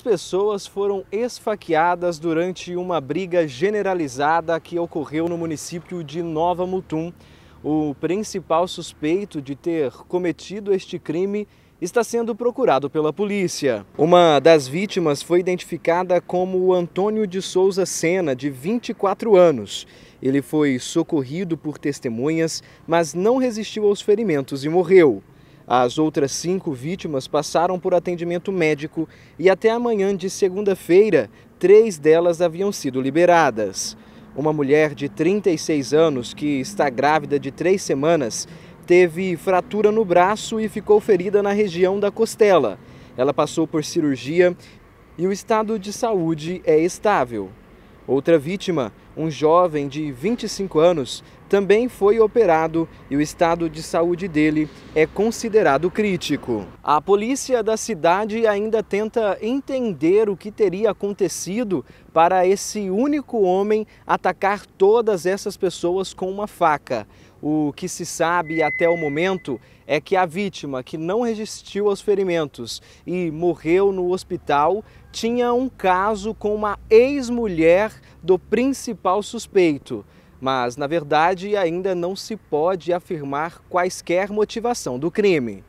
pessoas foram esfaqueadas durante uma briga generalizada que ocorreu no município de Nova Mutum. O principal suspeito de ter cometido este crime está sendo procurado pela polícia. Uma das vítimas foi identificada como Antônio de Souza Sena, de 24 anos. Ele foi socorrido por testemunhas, mas não resistiu aos ferimentos e morreu. As outras cinco vítimas passaram por atendimento médico e até amanhã de segunda-feira, três delas haviam sido liberadas. Uma mulher de 36 anos, que está grávida de três semanas, teve fratura no braço e ficou ferida na região da costela. Ela passou por cirurgia e o estado de saúde é estável. Outra vítima, um jovem de 25 anos, também foi operado e o estado de saúde dele é considerado crítico. A polícia da cidade ainda tenta entender o que teria acontecido para esse único homem atacar todas essas pessoas com uma faca. O que se sabe até o momento é que a vítima, que não resistiu aos ferimentos e morreu no hospital, tinha um caso com uma ex-mulher do principal suspeito. Mas, na verdade, ainda não se pode afirmar quaisquer motivação do crime.